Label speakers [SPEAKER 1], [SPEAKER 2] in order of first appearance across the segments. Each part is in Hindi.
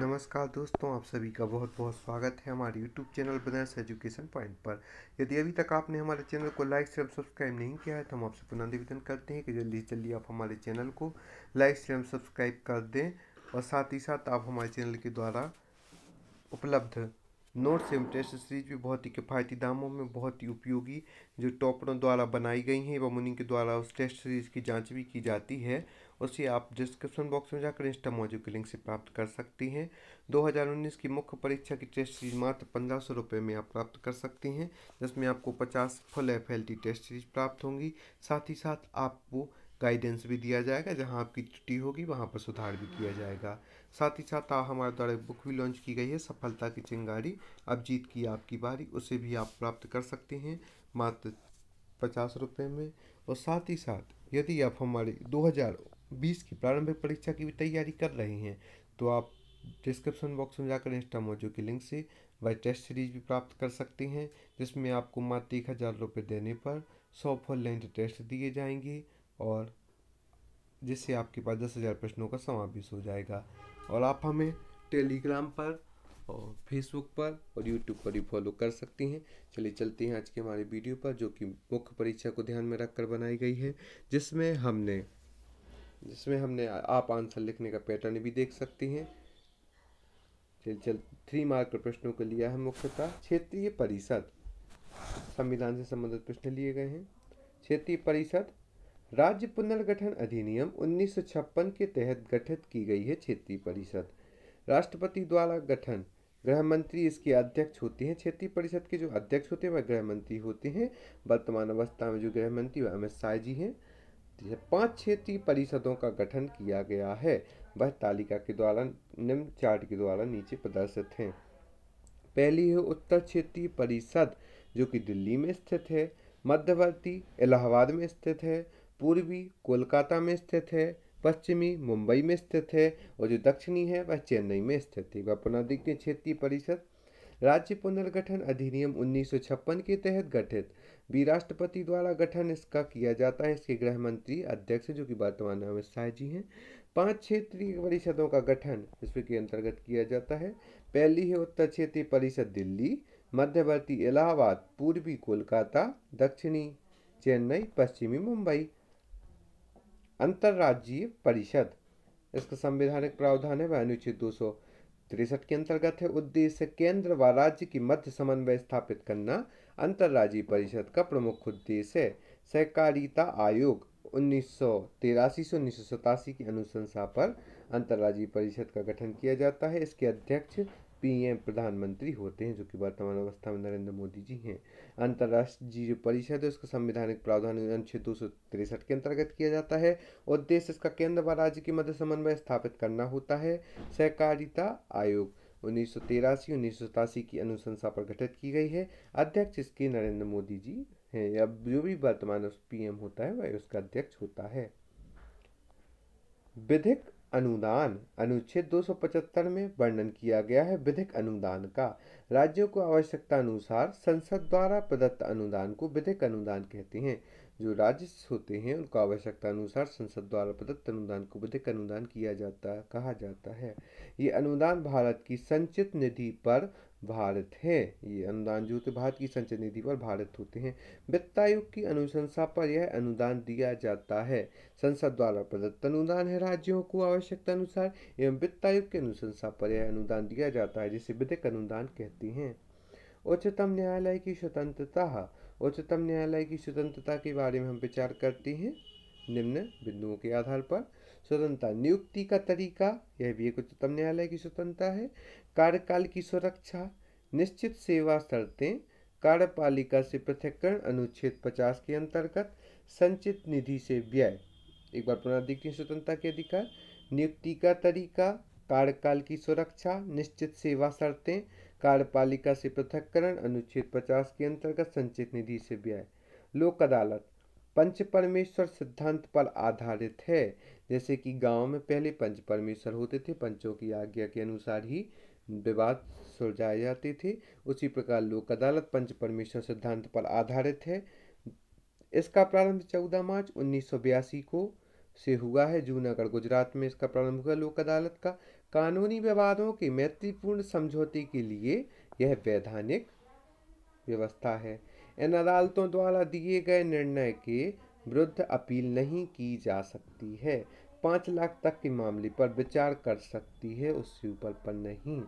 [SPEAKER 1] नमस्कार दोस्तों आप सभी का बहुत बहुत स्वागत है हमारे YouTube channel Banaras education point पर यदि अभी तक आपने हमारे चैनल को लाइक शेयर सब्सक्राइब नहीं किया है तो हम आपसे पुनः निवेदन करते हैं कि जल्दी से जल्दी आप हमारे चैनल को लाइक शेयर सब्सक्राइब कर दें और साथ ही साथ आप हमारे चैनल के द्वारा उपलब्ध नोट्स एवं टेस्ट सीरीज भी बहुत ही किफ़ायती दामों में बहुत ही उपयोगी जो टॉपरों द्वारा बनाई गई हैं एवं उन्हीं के द्वारा उस टेस्ट सीरीज़ की जाँच भी की जाती है उसे आप डिस्क्रिप्शन बॉक्स में जाकर इंस्टा मौजूद के लिंक से प्राप्त कर सकती हैं 2019 की मुख्य परीक्षा की टेस्ट सीरीज मात्र पंद्रह सौ रुपये में आप प्राप्त कर सकती हैं जिसमें आपको पचास फुल एफ टेस्ट सीरीज प्राप्त होंगी साथ ही साथ आपको गाइडेंस भी दिया जाएगा जहां आपकी त्रुटि होगी वहां पर सुधार भी किया जाएगा साथ ही साथ हमारे द्वारा बुक भी लॉन्च की गई है सफलता की चिंगारी अब जीत की आपकी बारी उसे भी आप प्राप्त कर सकते हैं मात्र पचास रुपये में और साथ ही साथ यदि आप हमारे दो हज़ार बीस की प्रारंभिक परीक्षा की भी तैयारी कर रहे हैं तो आप डिस्क्रिप्शन बॉक्स में जाकर इंस्टा मोजो की लिंक से वह टेस्ट सीरीज भी प्राप्त कर सकते हैं जिसमें आपको मात्र एक हज़ार रुपये देने पर सौ फुल लेंथ टेस्ट दिए जाएंगे और जिससे आपके पास दस हज़ार प्रश्नों का समावेश हो जाएगा और आप हमें टेलीग्राम पर और फेसबुक पर और यूट्यूब पर भी फॉलो कर सकते हैं चलिए चलते हैं आज के हमारे वीडियो पर जो कि मुख्य परीक्षा को ध्यान में रखकर बनाई गई है जिसमें हमने जिसमें हमने आप आंसर लिखने का पैटर्न भी देख सकती हैं चल चल थ्री मार्क प्रश्नों को लिया है मुख्यतः क्षेत्रीय परिषद संविधान से संबंधित प्रश्न लिए गए हैं क्षेत्रीय परिषद राज्य पुनर्गठन अधिनियम 1956 के तहत गठित की गई है क्षेत्रीय परिषद राष्ट्रपति द्वारा गठन गृह मंत्री इसके अध्यक्ष होते हैं क्षेत्रीय परिषद के जो अध्यक्ष होते हैं वह गृह मंत्री होते हैं वर्तमान अवस्था में जो गृह मंत्री वह अमित शाह जी हैं पांच क्षेत्रीय परिषदों का गठन किया गया है वह तालिका के द्वारा निम्न चार्ट के द्वारा नीचे प्रदर्शित हैं पहली है उत्तर क्षेत्रीय परिषद जो कि दिल्ली में स्थित है मध्यवर्ती इलाहाबाद में स्थित है पूर्वी कोलकाता में स्थित है पश्चिमी मुंबई में स्थित है और जो दक्षिणी है वह चेन्नई में स्थित है वह पुनः क्षेत्रीय परिषद राज्य पुनर्गठन अधिनियम 1956 के तहत गठित भी राष्ट्रपति द्वारा गठन इसका किया जाता है इसके गृह मंत्री अध्यक्ष जो कि वर्तमान में अमित शाह जी हैं पांच क्षेत्रीय परिषदों का गठन इसके अंतर्गत किया जाता है पहली है उत्तर क्षेत्रीय परिषद दिल्ली मध्यवर्ती इलाहाबाद पूर्वी कोलकाता दक्षिणी चेन्नई पश्चिमी मुंबई अंतर्राज्यीय परिषद इसका संवैधानिक प्रावधान है वह अनुच्छेद दो सौ तिरसठ के अंतर्गत है उद्देश्य केंद्र व राज्य की मध्य समन्वय स्थापित करना अंतर्राज्यीय परिषद का प्रमुख उद्देश्य है सहकारिता आयोग उन्नीस सौ तिरासी से उन्नीस सौ सतासी की अनुशंसा पर अंतर्राज्यीय परिषद का गठन किया जाता है इसके अध्यक्ष पीएम प्रधानमंत्री होते हैं जो कि वर्तमान अवस्था में नरेंद्र मोदी जी हैं अंतर्राष्ट्रीय जीव परिषद है उसका संवैधानिक प्रावधान अनुच्छेद दो के अंतर्गत किया जाता है उद्देश्य इसका केंद्र व राज्य के मध्य समन्वय स्थापित करना होता है सहकारिता आयोग उन्नीस सौ तिरासी उन्नीस सौ सतासी की अनुशंसा पर गठित की गई है अध्यक्ष इसके नरेंद्र मोदी जी हैं अब जो भी वर्तमान पीएम होता है वह उसका अध्यक्ष होता है विधिक अनुदान अनुच्छेद 275 में वर्णन किया गया है विधिक अनुदान का राज्यों को आवश्यकता अनुसार संसद द्वारा प्रदत्त अनुदान को विधिक अनुदान कहते हैं जो राज्य होते हैं उनको आवश्यकता अनुसार संसद द्वारा प्रदत्त अनुदान को विधिक अनुदान किया जाता कहा जाता है ये अनुदान भारत की संचित निधि पर भारत है ये अनुदान जो तो भारत की संचय निधि पर भारत होते हैं वित्त आयोग की अनुशंसा पर यह अनुदान दिया जाता है संसद द्वारा प्रदत्त अनुदान है राज्यों को आवश्यकता अनुसार एवं वित्त आयोग की अनुशंसा पर यह अनुदान दिया जाता है जिसे विधिक अनुदान कहते हैं उच्चतम न्यायालय की स्वतंत्रता उच्चतम न्यायालय की स्वतंत्रता के बारे में हम विचार करते हैं निम्न बिंदुओं के आधार पर स्वतंत्रता नियुक्ति का तरीका यह भी एक उच्चतम न्यायालय की स्वतंत्रता है कार्यकाल की सुरक्षा निश्चित सेवा शर्तें कार्यपालिका से पृथककरण अनुच्छेद 50 के अंतर्गत संचित निधि से व्यय एक बार पुनराधिकृत स्वतंत्रता के अधिकार नियुक्ति का तरीका कार्यकाल की सुरक्षा निश्चित सेवा शर्तें कार्यपालिका से पृथककरण अनुच्छेद 50 के अंतर्गत संचित निधि से व्यय लोक अदालत पंच परमेश्वर सिद्धांत पर आधारित है जैसे कि गांव में पहले पंच परमेश्वर होते थे पंचों की आज्ञा के अनुसार ही विवाद सुलझाए जाते थे उसी प्रकार लोक अदालत पंच परमेश्वर सिद्धांत पर आधारित है इसका प्रारंभ 14 मार्च उन्नीस को से हुआ है जूनागढ़ गुजरात में इसका प्रारंभ हुआ लोक अदालत का कानूनी विवादों के मैत्रीपूर्ण समझौते के लिए यह वैधानिक व्यवस्था है इन अदालतों द्वारा दिए गए निर्णय के विरुद्ध अपील नहीं की जा सकती है पाँच लाख तक के मामले पर विचार कर सकती है उससे ऊपर पर नहीं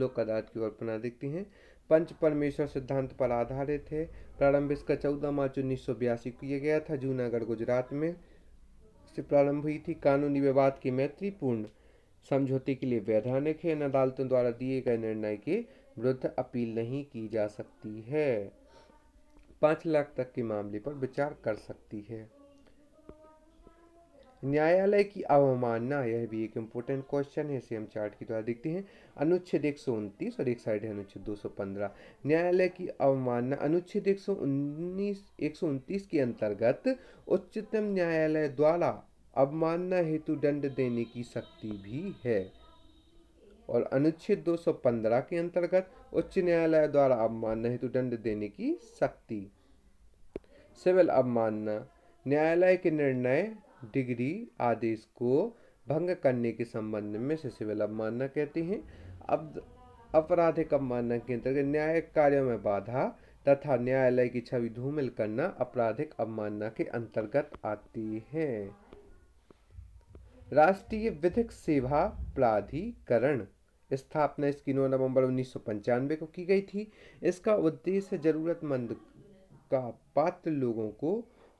[SPEAKER 1] लोक अदालत की ओर पुनः देखते हैं पंच परमेश्वर सिद्धांत पर आधारित है प्रारंभ इसका चौदह मार्च उन्नीस सौ बयासी को किया गया था जूनागढ़ गुजरात में से प्रारंभ हुई थी कानूनी विवाद के मैत्रीपूर्ण समझौते के लिए वैधानिक है इन अदालतों द्वारा दिए गए निर्णय के विरुद्ध अपील नहीं की जा सकती है पांच लाख तक के मामले पर विचार कर सकती है न्यायालय की अवमानना यह भी एक इम्पोर्टेंट क्वेश्चन है इसे हम चार्ट के द्वारा देखते हैं अनुच्छेद एक सौ उनतीस और एक साइड है अनुच्छेद दो सौ पंद्रह न्यायालय की अवमानना अनुच्छेद एक सौ उन्नीस एक सौ उनतीस के अंतर्गत उच्चतम न्यायालय द्वारा अवमानना हेतु दंड देने की शक्ति भी है और अनुच्छेद 215 के अंतर्गत उच्च न्यायालय द्वारा अवमानना हेतु दंड देने की शक्ति सिविल अवमानना न्यायालय के निर्णय डिग्री आदेश को भंग करने के संबंध में से सिविल अवमानना कहते हैं अब आपराधिक अवमानना के अंतर्गत न्यायिक कार्यों में बाधा तथा न्यायालय की छवि धूमिल करना आपराधिक अवमानना के अंतर्गत आती है राष्ट्रीय विधिक सेवा प्राधिकरण स्थापना इसकी नौ नवंबर उन्नीस को की गई थी इसका उद्देश्य ज़रूरतमंद का पात्र लोगों को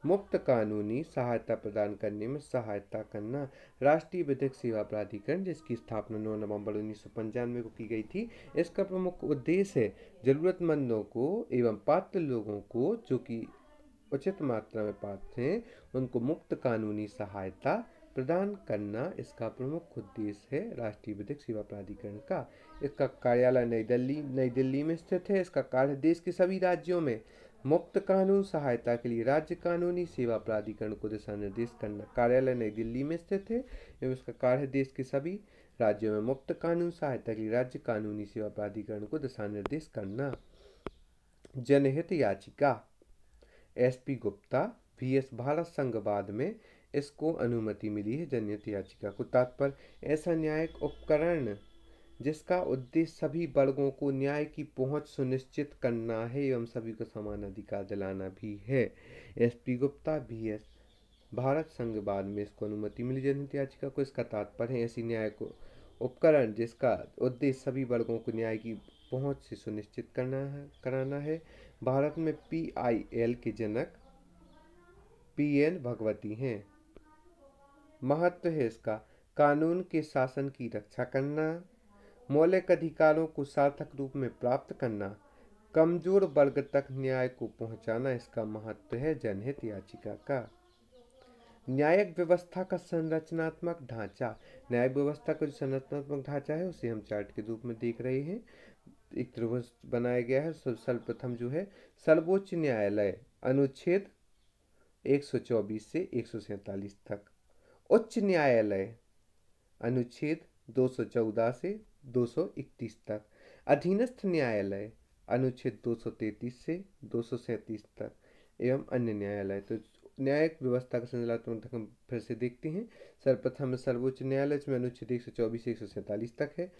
[SPEAKER 1] मुफ्त कानूनी सहायता प्रदान करने में सहायता करना राष्ट्रीय विधिक सेवा प्राधिकरण जिसकी स्थापना नौ नवंबर उन्नीस को की गई थी इसका प्रमुख उद्देश्य है ज़रूरतमंदों को एवं पात्र लोगों को जो कि उचित मात्रा में पात्र हैं उनको मुफ्त कानूनी सहायता प्रदान करना इसका प्रमुख उद्देश्य है राष्ट्रीय विधिक सेवा प्राधिकरण का इसका कार्यालय नई दिल्ली नई दिल्ली में स्थित है इसका कार्य देश के सभी राज्यों में मुक्त कानून सहायता के लिए राज्य कानूनी सेवा प्राधिकरण को दिशा निर्देश करना कार्यालय नई दिल्ली में स्थित है एवं इसका कार्य देश के सभी राज्यों में मुक्त कानून सहायता के लिए राज्य कानूनी सेवा प्राधिकरण को दिशा निर्देश करना जनहित याचिका S P Gupta V S Bharat संघवाद में इसको अनुमति मिली है जनहित याचिका को तात्पर्य ऐसा न्यायिक उपकरण जिसका उद्देश्य सभी वर्गों को न्याय की पहुंच सुनिश्चित करना है एवं सभी को समान अधिकार दिलाना भी है एस पी गुप्ता भी एस भारत संघ बाद में इसको अनुमति मिली जनहित याचिका को इसका तात्पर्य है ऐसी न्याय को उपकरण जिसका उद्देश्य सभी वर्गों को न्याय की पहुंच से सुनिश्चित करना है कराना है भारत में पी आई एल के जनक पी एन भगवती हैं महत्व है इसका कानून के शासन की रक्षा करना मौलिक अधिकारों को सार्थक रूप में प्राप्त करना कमजोर वर्ग तक न्याय को पहुंचाना इसका महत्व है जनहित याचिका का न्यायिक व्यवस्था का संरचनात्मक ढांचा न्यायिक व्यवस्था का जो संरचनात्मक ढांचा है उसे हम चार्ट के रूप में देख रहे हैं एक त्रिभुज बनाया गया है सर्वप्रथम जो है सर्वोच्च न्यायालय अनुच्छेद 124 से एक तक उच्च न्यायालय अनुच्छेद 214 से 231 तक अधीनस्थ न्यायालय अनुच्छेद 233 से दो तक एवं अन्य न्यायालय तो न्यायिक व्यवस्था का संचालनात्मक ढंग फिर से देखते हैं सर्वप्रथम सर्वोच्च न्यायालय इसमें अनुच्छेद एक सौ चौबीस से एक सौ सैंतालीस तक है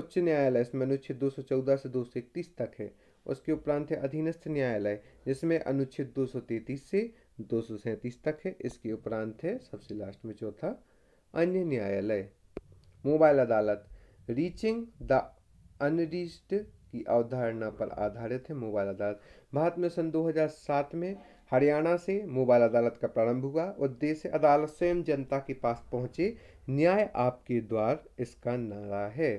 [SPEAKER 1] उच्च न्यायालय इसमें अनुच्छेद दो सौ चौदह से दो सौ इकतीस तक है उसके उपरांत है अधीनस्थ न्यायालय जिसमें अनुच्छेद दो सौ तैंतीस से दो तक है इसके उपरांत है सबसे लास्ट में चौथा अन्य न्यायालय मोबाइल अदालत रीचिंग द अनरीच्ड की अवधारणा पर आधारित है मोबाइल अदालत भारत में सन 2007 में हरियाणा से मोबाइल अदालत का प्रारंभ हुआ उद्देश्य अदालत स्वयं जनता के पास पहुंचे न्याय आपके द्वार इसका नारा है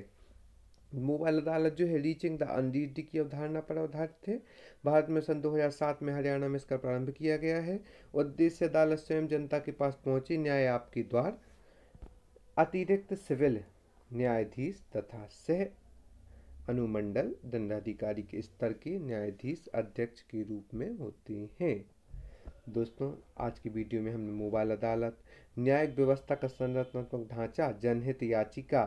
[SPEAKER 1] मोबाइल अदालत जो है रीचिंग द अनरीच्ड की अवधारणा पर आधारित है भारत में सन 2007 में हरियाणा में इसका प्रारंभ किया गया है उद्देश्य अदालत स्वयं जनता के पास पहुंची न्याय आपके द्वार अतिरिक्त सिविल न्यायाधीश तथा सह अनुमंडल दंडाधिकारी के स्तर के न्यायाधीश अध्यक्ष के रूप में होते हैं दोस्तों आज की वीडियो में हमने मोबाइल अदालत न्यायिक व्यवस्था का संरचनात्मक ढांचा जनहित याचिका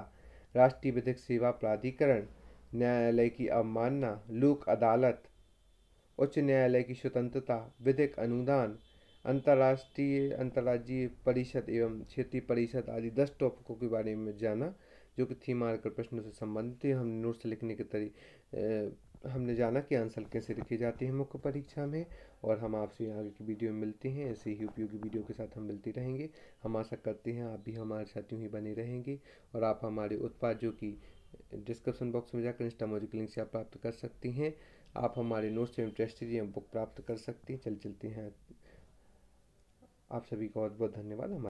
[SPEAKER 1] राष्ट्रीय विधिक सेवा प्राधिकरण न्यायालय की अवमानना लोक अदालत उच्च न्यायालय की स्वतंत्रता विधिक अनुदान अंतर्राष्ट्रीय अंतर्राज्यीय परिषद एवं क्षेत्रीय परिषद आदि दस टॉपिकों के बारे में जाना जो कि थी मार्कर प्रश्नों से संबंधित हम नोट्स लिखने के तरी हमने जाना कि आंसर कैसे लिखे जाते हैं मुख्य परीक्षा में और हम आपसे आगे की वीडियो में मिलते हैं ऐसे ही उपयोगी वीडियो के साथ हम मिलते रहेंगे हम आशा करते हैं आप भी हमारे साथ यूँ ही बने रहेंगे और आप हमारे उत्पाद जो कि डिस्क्रिप्शन बॉक्स में जाकर इंस्टामोजी लिंक से आप प्राप्त कर सकती हैं आप हमारे नोट्स एवं टेस्टरी बुक प्राप्त कर सकती हैं चल चलते हैं आप सभी का बहुत बहुत धन्यवाद